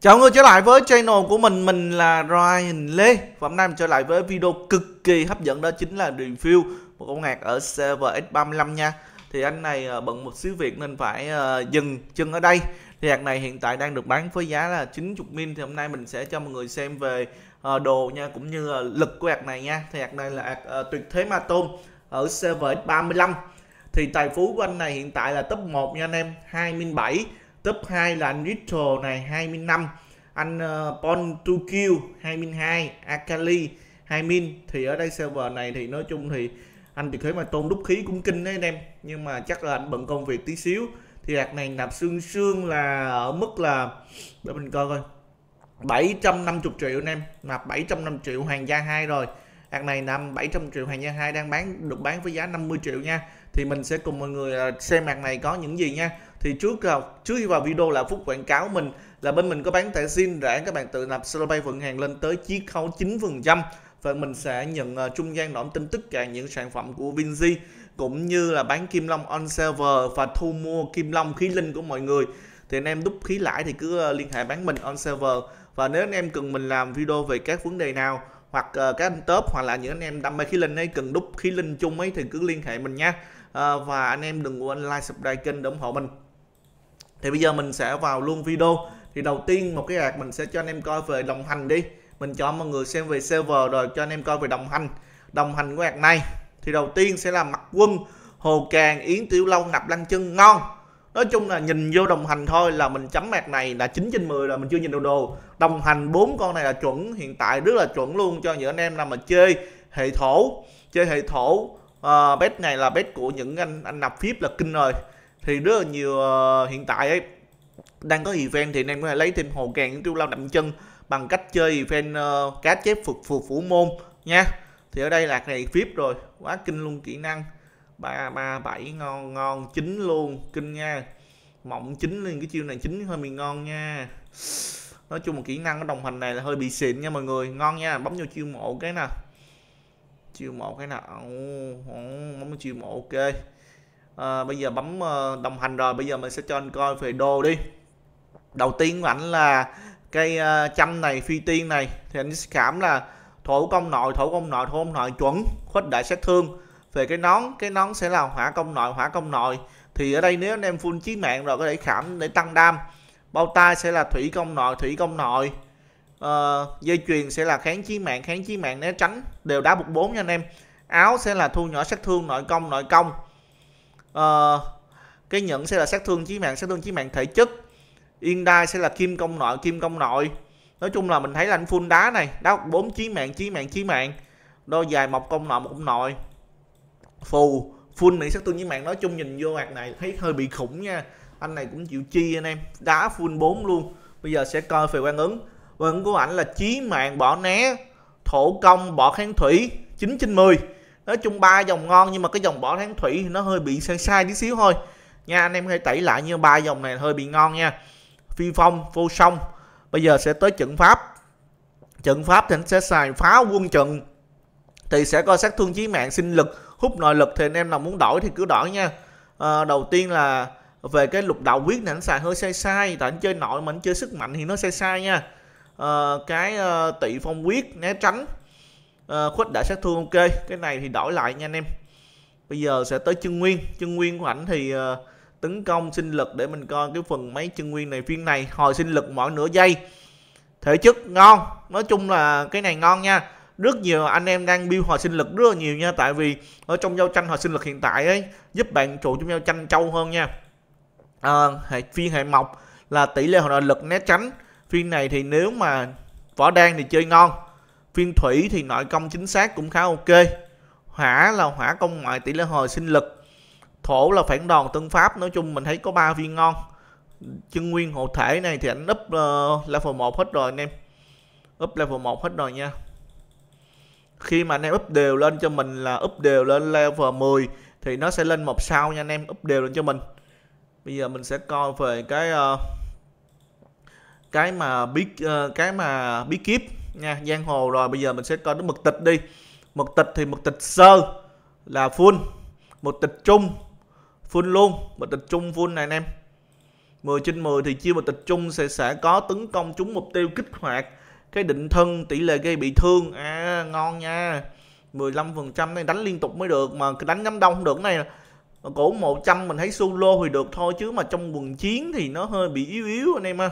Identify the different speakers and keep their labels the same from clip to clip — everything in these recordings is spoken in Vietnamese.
Speaker 1: Chào người trở lại với channel của mình, mình là Ryan Lê Và hôm nay mình trở lại với video cực kỳ hấp dẫn đó chính là review một con hạt ở server x 35 nha Thì anh này à, bận một xíu việc nên phải à, dừng chân ở đây Thì hạt này hiện tại đang được bán với giá là 90 min Thì hôm nay mình sẽ cho mọi người xem về à, đồ nha cũng như lực của hạt này nha Thì hạt này là hạt tuyệt thế ma tôm ở server x 35 Thì tài phú của anh này hiện tại là top 1 nha anh em 2 min 7 Top 2 là anh Riddle này 25, anh uh, Bon Tukil 22, Akali 20 thì ở đây server này thì nói chung thì anh thì thấy mà tôn đúc khí cũng kinh đấy anh em nhưng mà chắc là anh bận công việc tí xíu thì hạt này nạp xương xương là ở mức là để mình coi coi 750 triệu anh em nạp 750 triệu hoàng gia 2 rồi hạt này nằm 700 triệu hoàng gia 2 đang bán được bán với giá 50 triệu nha thì mình sẽ cùng mọi người ờ, xem mặt này có những gì nha thì trước trước khi vào video là phút quảng cáo mình là bên mình có bán thẻ xin rẻ các bạn tự nạp Solopay vận hàng lên tới chiết khấu 9% và mình sẽ nhận uh, trung gian đỏm tin tất cả những sản phẩm của Vinzi cũng như là bán kim long on server và thu mua kim long khí linh của mọi người thì anh em đúc khí lãi thì cứ ờ, liên hệ bán mình on server và nếu anh em cần mình làm video về các vấn đề nào hoặc uh, các anh top hoặc là những anh em đam mê khí linh ấy cần đúc khí linh chung ấy thì cứ liên hệ mình nha uh, và anh em đừng quên like subscribe kênh để ủng hộ mình thì bây giờ mình sẽ vào luôn video thì đầu tiên một cái ạc mình sẽ cho anh em coi về đồng hành đi mình cho mọi người xem về server rồi cho anh em coi về đồng hành đồng hành của ạc này thì đầu tiên sẽ là mặt quân hồ càng yến tiểu lâu nạp lăng chân ngon nói chung là nhìn vô đồng hành thôi là mình chấm mạc này là 9 trên 10 là mình chưa nhìn đồ đồ đồng hành bốn con này là chuẩn hiện tại rất là chuẩn luôn cho những anh em nào mà chơi hệ thổ chơi hệ thổ uh, bet này là bet của những anh anh nạp phíp là kinh rồi thì rất là nhiều uh, hiện tại ấy đang có event thì anh em có thể lấy thêm hồ càng những tiêu lao đậm chân bằng cách chơi event uh, cá chép phục phục phủ môn nha thì ở đây lạc này vip rồi quá kinh luôn kỹ năng ba ba bảy ngon ngon chính luôn kinh nha mộng chính lên cái chiêu này chính hơi bị ngon nha nói chung một kỹ năng cái đồng hành này là hơi bị xịn nha mọi người ngon nha bấm vô chiêu mộ cái nè chiêu mộ cái nào bấm vô chiêu mộ ok à, bây giờ bấm ờ, đồng hành rồi bây giờ mình sẽ cho anh coi về đồ đi đầu tiên của ảnh là cây ờ, chăm này phi tiên này thì anh cảm là thổ công nội thổ công nội thổ công nội chuẩn khuất đại sát thương về cái nón cái nón sẽ là hỏa công nội hỏa công nội thì ở đây nếu anh em full chí mạng rồi có thể khảm để tăng đam bao tay sẽ là thủy công nội thủy công nội à, dây chuyền sẽ là kháng chí mạng kháng chí mạng né tránh đều đá bục bốn nha anh em áo sẽ là thu nhỏ sát thương nội công nội công uh, cái nhẫn sẽ là sát thương chí mạng sát thương chí mạng thể chất yên đai sẽ là kim công nội kim công nội nói chung là mình thấy là anh full đá này đá bốn chí mạng chí mạng chí mạng đôi dài một công nội một công nội phù full miễn sát thương chí mạng nói chung nhìn vô mặt này thấy hơi bị khủng nha anh này cũng chịu chi anh em đá full 4 luôn bây giờ sẽ coi về quan ứng quan ứng của ảnh là chí mạng bỏ né thổ công bỏ kháng thủy 9 trên 10 nói chung ba dòng ngon nhưng mà cái dòng bỏ tháng thủy thì nó hơi bị sai sai tí xíu thôi nha anh em hãy tẩy lại như ba dòng này hơi bị ngon nha phi phong vô song bây giờ sẽ tới trận pháp trận pháp thì anh sẽ xài phá quân trận thì sẽ coi sát thương chí mạng sinh lực hút nội lực thì anh em nào muốn đổi thì cứ đổi nha à, đầu tiên là về cái lục đạo quyết này anh xài hơi sai sai tại anh chơi nội mà anh chơi sức mạnh thì nó sai sai nha à, cái uh, tị phong quyết né tránh à, đã sát thương ok cái này thì đổi lại nha anh em bây giờ sẽ tới chân nguyên chân nguyên của ảnh thì à, tấn công sinh lực để mình coi cái phần mấy chân nguyên này phiên này hồi sinh lực mỗi nửa giây thể chất ngon nói chung là cái này ngon nha rất nhiều anh em đang build hồi sinh lực rất là nhiều nha tại vì ở trong giao tranh hồi sinh lực hiện tại ấy giúp bạn trụ trong giao tranh trâu hơn nha à, hệ phiên hệ mộc là tỷ lệ hồi lực né tránh phiên này thì nếu mà võ đan thì chơi ngon Phiên thủy thì nội công chính xác cũng khá ok. Hỏa là hỏa công ngoại tỷ lệ hồi sinh lực. Thổ là phản đòn tân pháp. Nói chung mình thấy có ba viên ngon. Chân nguyên hộ thể này thì anh up uh, level 1 hết rồi anh em. Up level 1 hết rồi nha. Khi mà anh em up đều lên cho mình là up đều lên level 10 thì nó sẽ lên một sao nha anh em. Up đều lên cho mình. Bây giờ mình sẽ coi về cái... Uh, cái mà bí ờ, cái mà bí kíp nha giang hồ rồi bây giờ mình sẽ coi đến mực tịch đi mực tịch thì mực tịch sơ là full mực tịch trung full luôn mực tịch trung full này anh em 10 trên 10 thì chiêu mực tịch trung sẽ sẽ có tấn công trúng mục tiêu kích hoạt cái định thân tỷ lệ gây bị thương à ngon nha 15% này đánh liên tục mới được mà đánh nhắm đông không được này cổ 100 mình thấy solo thì được thôi chứ mà trong quần chiến thì nó hơi bị yếu yếu anh em ha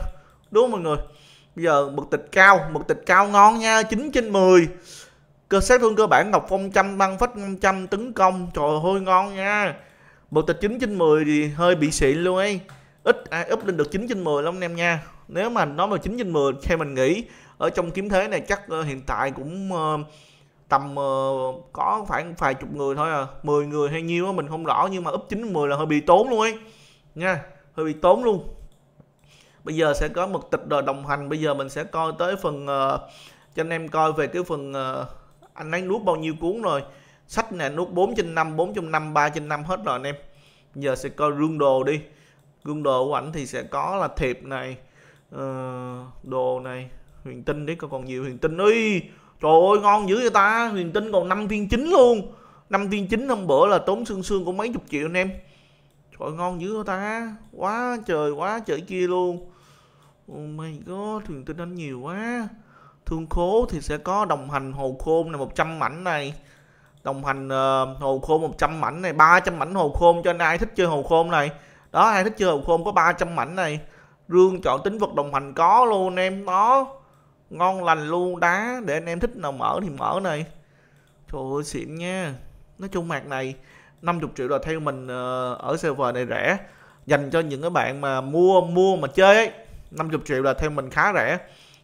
Speaker 1: đúng không mọi người bây giờ mực tịch cao mực tịch cao ngon nha 9 trên 10 cơ xét thương cơ bản ngọc phong trăm băng phách 500 tấn công trời ơi ngon nha mực tịch 9 trên 10 thì hơi bị xịn luôn ấy ít ai úp lên được 9 trên 10 lắm anh em nha nếu mà nói mà 9 trên 10 theo mình nghĩ ở trong kiếm thế này chắc ờ, hiện tại cũng ờ, tầm ờ, có khoảng vài chục người thôi à 10 người hay nhiêu á mình không rõ nhưng mà úp 9 10 là hơi bị tốn luôn ấy nha hơi bị tốn luôn bây giờ sẽ có một tịch đồ đồng hành bây giờ mình sẽ coi tới phần uh, cho anh em coi về cái phần uh, anh ấy nuốt bao nhiêu cuốn rồi sách này nuốt 4 trên 5 4 trong 5 3 trên 5 hết rồi anh em bây giờ sẽ coi gương đồ đi gương đồ của ảnh thì sẽ có là thiệp này uh, đồ này huyền tinh đấy còn còn nhiều huyền tinh ơi trời ơi ngon dữ vậy ta huyền tinh còn 5 viên chính luôn 5 viên chính hôm bữa là tốn xương xương của mấy chục triệu anh em Trời ngon dữ ta Quá trời quá trời kia luôn Oh my god, thuyền tinh anh nhiều quá Thương khố thì sẽ có đồng hành hồ khôn này 100 mảnh này Đồng hành uh, hồ khôn 100 mảnh này 300 mảnh hồ khôn cho nên ai thích chơi hồ khôn này Đó ai thích chơi hồ khôn có 300 mảnh này Rương chọn tính vật đồng hành có luôn em đó Ngon lành luôn đá Để anh em thích nào mở thì mở này Trời ơi xịn nha Nói chung mạc này 50 triệu là theo mình uh, ở server này rẻ Dành cho những cái bạn mà mua mua mà chơi ấy 50 triệu là theo mình khá rẻ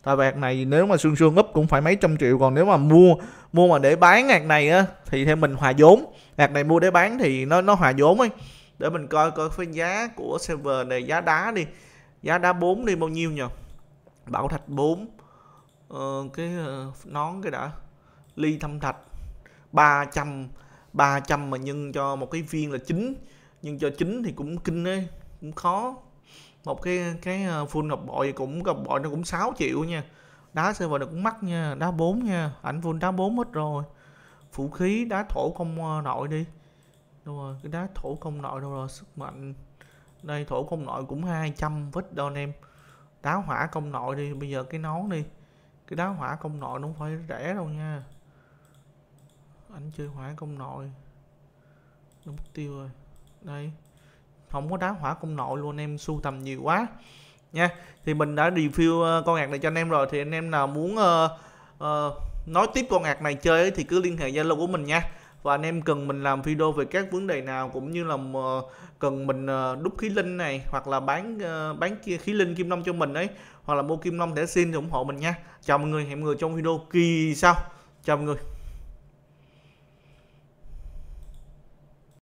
Speaker 1: tại vạc này nếu mà xương xương úp cũng phải mấy trăm triệu còn nếu mà mua mua mà để bán hạt này á thì theo mình hòa vốn hạt này mua để bán thì nó nó hòa vốn ấy để mình coi coi cái giá của server này giá đá đi giá đá 4 đi bao nhiêu nhỉ bảo thạch 4 ờ, cái ờ, nón cái đã ly thâm thạch 300 300 mà nhân cho một cái viên là chín, nhưng cho chín thì cũng kinh ấy, cũng khó một cái cái ờ, full ngọc bội cũng ngọc bội nó cũng 6 triệu nha đá server nó cũng mắc nha đá 4 nha ảnh full đá 4 hết rồi vũ khí đá thổ không ờ, nội đi đúng rồi cái đá thổ không nội đâu rồi sức mạnh đây thổ công nội cũng 200 vít đâu anh em đá hỏa công nội đi bây giờ cái nón đi cái đá hỏa công nội nó không phải rẻ đâu nha anh chơi hỏa công nội đúng mục tiêu rồi đây không có đá hỏa cung nội luôn em sưu tầm nhiều quá nha thì mình đã review ờ, con nhạc này cho anh em rồi thì anh em nào muốn uh, uh, nói tiếp con nhạc này chơi thì cứ liên hệ zalo của mình nha và anh em cần mình làm video về các vấn đề nào cũng như là cần mình đúc khí linh này hoặc là bán bán khí linh kim long cho mình ấy hoặc là mua kim long để xin thì ủng hộ mình nha chào mọi người hẹn mọi người trong video kỳ sau chào mọi người